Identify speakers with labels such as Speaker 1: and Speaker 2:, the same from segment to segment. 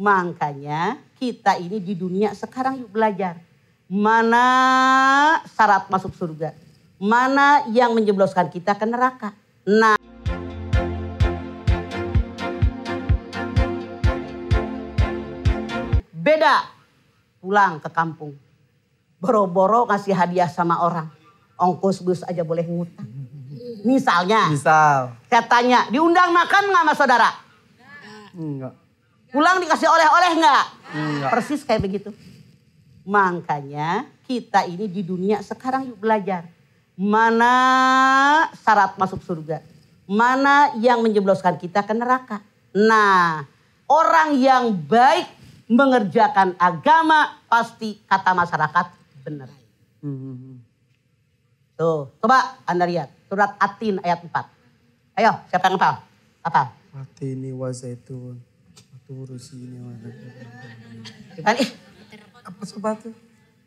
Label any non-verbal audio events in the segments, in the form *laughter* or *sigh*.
Speaker 1: Makanya kita ini di dunia sekarang yuk belajar. Mana syarat masuk surga. Mana yang menjebloskan kita ke neraka. Nah. Beda pulang ke kampung. Boro-boro ngasih hadiah sama orang. Ongkos bus aja boleh ngutang. Misalnya. Misal. Saya tanya, diundang makan nggak sama saudara? Enggak. Enggak. Pulang dikasih oleh-oleh enggak? Enggak. Iya. Persis kayak begitu. Makanya kita ini di dunia sekarang yuk belajar. Mana syarat masuk surga? Mana yang menjebloskan kita ke neraka? Nah, orang yang baik mengerjakan agama pasti kata masyarakat benar. Tuh, coba Anda lihat. Surat Atin ayat 4. Ayo, siapa yang hafal? Apa? Atini wa zaitun turu sini mana. Kan ih, apa sepatu?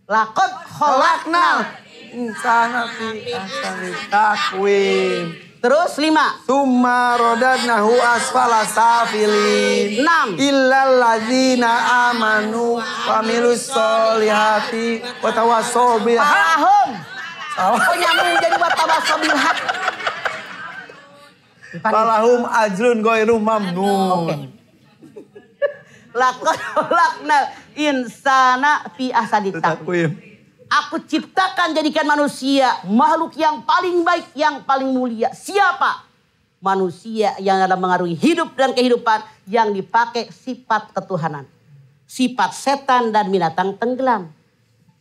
Speaker 1: Lakot kholaknal insana fi ahsani takwim. Terus lima. Summa nahu asfala safilin. Enam. Illal ladzina amanu wa milus solihati wa tawasaw bil Salah. Kok nyambung jadi buat tawasaw bil haq? ajrun goiru mamnun. Okay. Lakon laknal insana fi asadita. Aku ciptakan jadikan manusia makhluk yang paling baik, yang paling mulia. Siapa? Manusia yang dalam mengarungi hidup dan kehidupan yang dipakai sifat ketuhanan. Sifat setan dan binatang tenggelam.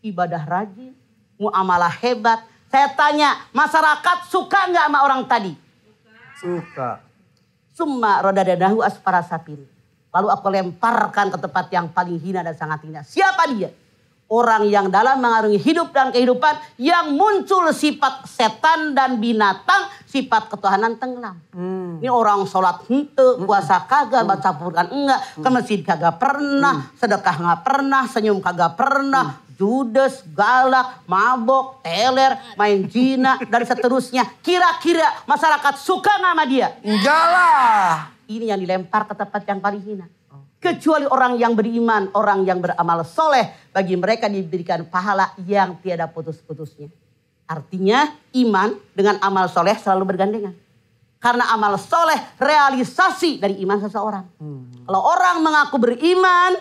Speaker 1: Ibadah rajin, muamalah hebat. Saya tanya, masyarakat suka nggak sama orang tadi?
Speaker 2: Suka.
Speaker 1: Summa roda aspara sapiri. Lalu aku lemparkan ke tempat yang paling hina dan sangat hina. Siapa dia? Orang yang dalam mengarungi hidup dan kehidupan yang muncul sifat setan dan binatang, sifat ketuhanan tenggelam. Hmm. Ini orang sholat hente, hmm. puasa kagak, hmm. baca Quran enggak, hmm. ke masjid kagak pernah, hmm. sedekah nggak pernah, senyum kagak pernah, hmm judes, galak, mabok, teler, main jina, dan seterusnya. Kira-kira masyarakat suka nggak sama dia? Enggak lah ini yang dilempar ke tempat yang paling hina. Kecuali orang yang beriman, orang yang beramal soleh. Bagi mereka diberikan pahala yang tiada putus-putusnya. Artinya iman dengan amal soleh selalu bergandengan. Karena amal soleh realisasi dari iman seseorang. Hmm. Kalau orang mengaku beriman,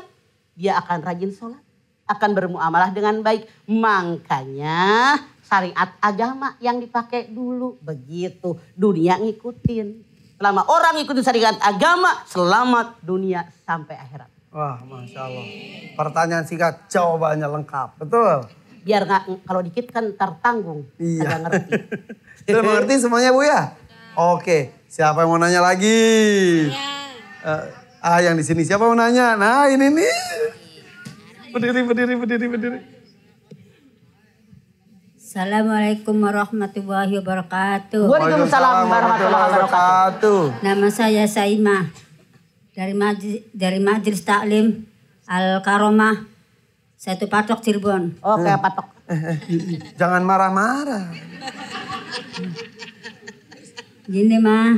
Speaker 1: dia akan rajin sholat. Akan bermuamalah dengan baik. Makanya syariat agama yang dipakai dulu. Begitu dunia ngikutin. Selama orang ikut syariat agama, selamat dunia sampai akhirat. Wah, Masya Allah. Pertanyaan singkat, jawabannya lengkap. Betul? Biar nggak kalau dikit kan tertanggung. Iya. Agak ngerti. *laughs* Sudah mengerti semuanya Bu ya? Oke, siapa yang mau nanya lagi? Uh, ah, yang di sini siapa mau nanya? Nah,
Speaker 2: ini nih. Berdiri, berdiri, berdiri, berdiri. Assalamualaikum warahmatullahi wabarakatuh. Waalaikumsalam warahmatullahi wabarakatuh. Nama saya Saimah dari Majlis, dari majlis Taklim Al Karomah satu patok Cirebon. Oke, okay, hmm. patok. Eh, eh, jangan marah-marah. Gini mah,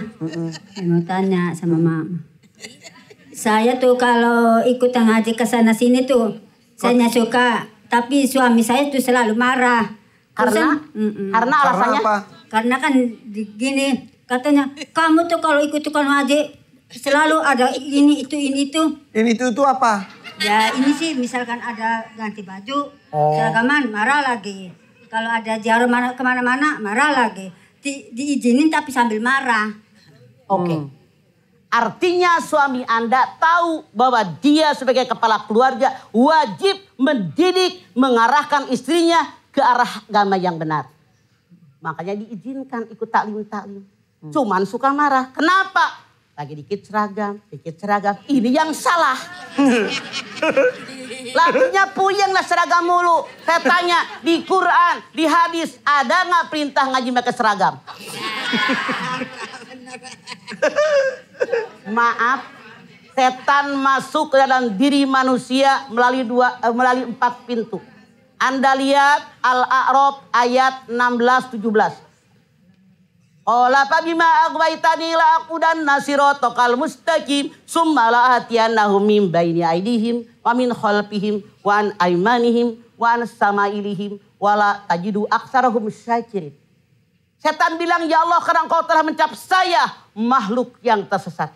Speaker 2: saya mau tanya sama mama. Saya tuh kalau ikut ngaji ke sana sini tuh, saya suka. Tapi suami saya tuh selalu marah karena
Speaker 1: mm-mm. karena alasannya karena, apa?
Speaker 2: karena kan gini katanya kamu tuh kalau ikut tukang ngaji selalu ada ini itu ini itu ini itu itu apa ya ini sih misalkan ada ganti baju
Speaker 1: oh. seragaman
Speaker 2: marah lagi kalau ada jarum mana kemana-mana marah lagi di, diizinin tapi sambil marah oke okay. hmm. artinya suami anda tahu bahwa dia
Speaker 1: sebagai kepala keluarga wajib mendidik mengarahkan istrinya ke arah agama yang benar. Makanya diizinkan ikut taklim-taklim. Hmm. Cuman suka marah. Kenapa? Lagi dikit seragam, dikit seragam. Ini yang salah. Lakinya *laughs* puyeng lah seragam mulu. Saya tanya, di Quran, di hadis, ada nggak perintah ngaji mereka seragam? *laughs* Maaf, setan masuk ke dalam diri manusia melalui dua eh, melalui empat pintu. Anda lihat Al-A'raf ayat 16 17. Qala fabima aghwaytani la aqudanna siratal mustaqim summa la atiyannahum min baini aydihim wa min khalfihim wa an aymanihim wa an samailihim wala tajidu aktsarahum syakirin. Setan bilang, ya Allah karena engkau telah mencap saya makhluk yang tersesat.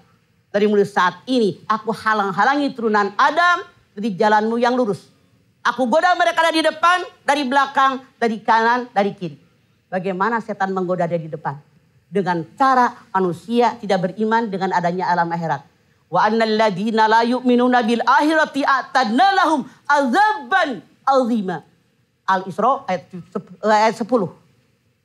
Speaker 1: Dari mulai saat ini aku halang-halangi turunan Adam dari jalanmu yang lurus. Aku goda mereka dari depan, dari belakang, dari kanan, dari kiri. Bagaimana setan menggoda dari depan? Dengan cara manusia tidak beriman dengan adanya alam akhirat. Wa annalladina la yu'minuna bil akhirati a'tadna lahum azaban azima. Al-Isra ayat 10. Eh,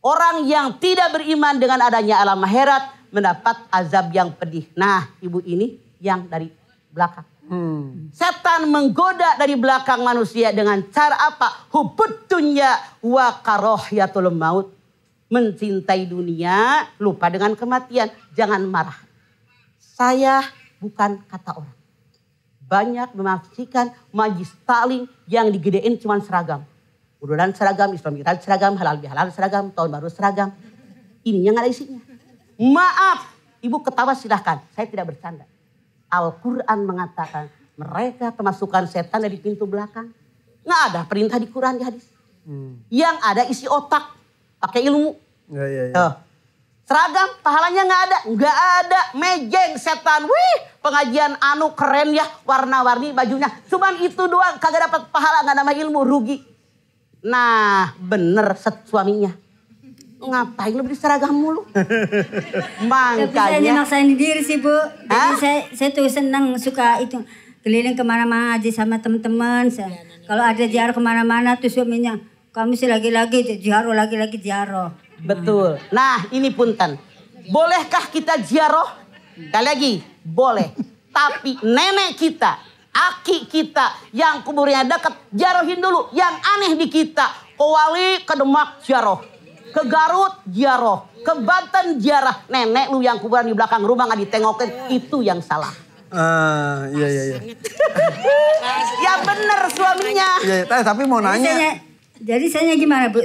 Speaker 1: Orang yang tidak beriman dengan adanya alam akhirat mendapat azab yang pedih. Nah, ibu ini yang dari belakang. Hmm. Setan menggoda dari belakang manusia dengan cara apa? Hubutunya wa karohyatul maut. Mencintai dunia, lupa dengan kematian. Jangan marah. Saya bukan kata orang. Banyak memaksikan majis taling yang digedein cuma seragam. Urunan seragam, Islam Iran seragam, halal bihalal seragam, tahun baru seragam. ini yang ada isinya. Maaf, ibu ketawa silahkan. Saya tidak bercanda. Al-Quran mengatakan mereka kemasukan setan dari pintu belakang. Nggak ada perintah di Quran di hadis. Hmm. Yang ada isi otak pakai ilmu. Ya, ya, ya. Oh. Seragam pahalanya nggak ada, nggak ada mejeng setan. Wih, pengajian anu keren ya, warna-warni bajunya. Cuman itu doang, kagak dapat pahala nggak nama ilmu rugi. Nah, bener set suaminya.
Speaker 2: Ngapain lo beli seragam mulu? Makanya. *laughs* Tapi saya memaksain ya. diri sih Bu. Jadi saya, saya tuh senang suka itu. Keliling kemana-mana aja sama teman-teman. Ya, Kalau ada jaro kemana-mana tuh suaminya. Kamu sih lagi-lagi jaro, lagi-lagi jaro. Betul. Nah ini punten. Bolehkah
Speaker 1: kita jaro? Kali lagi, boleh. Tapi nenek kita, aki kita yang kuburnya deket jarohin dulu yang aneh di kita. Kowali kedemak Demak jaroh. Ke Garut ziarah, ke Banten ziarah. Nenek lu yang kuburan di belakang rumah nggak ditengokin, itu yang salah.
Speaker 2: Uh, iya iya iya. *laughs* ya bener suaminya. Iya, ya, tapi mau nanya. Jadi, saya, jadi gimana, Bu?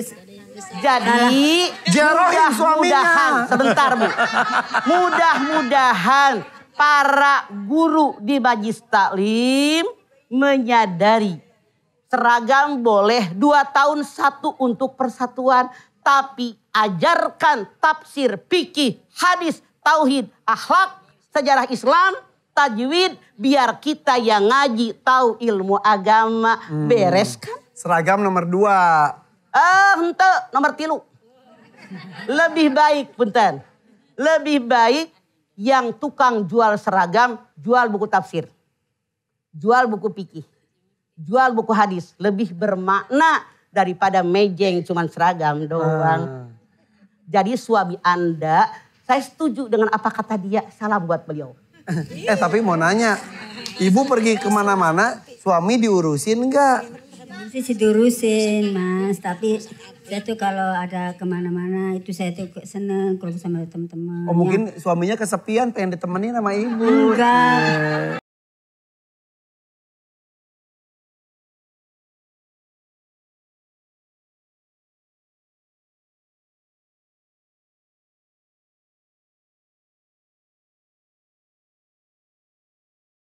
Speaker 2: Jadi ah. mudah mudahan
Speaker 1: sebentar Bu. Mudah-mudahan para guru di Majlis Taklim menyadari seragam boleh dua tahun satu untuk persatuan tapi ajarkan tafsir, fikih, hadis, tauhid, akhlak, sejarah Islam, tajwid, biar kita yang ngaji tahu ilmu agama hmm. beres kan? Seragam nomor dua. Eh, ente nomor tilu. Lebih baik, punten. Lebih baik yang tukang jual seragam, jual buku tafsir. Jual buku fikih. Jual buku hadis. Lebih bermakna daripada mejeng cuman seragam doang. Hmm. Jadi suami Anda, saya setuju dengan apa kata dia, salam buat beliau. eh tapi mau nanya, ibu pergi kemana-mana, suami diurusin enggak?
Speaker 2: Sih diurusin mas, tapi saya tuh kalau ada kemana-mana itu saya tuh seneng kalau sama teman-teman. Oh mungkin suaminya kesepian pengen ditemenin sama ibu. Enggak. Eh.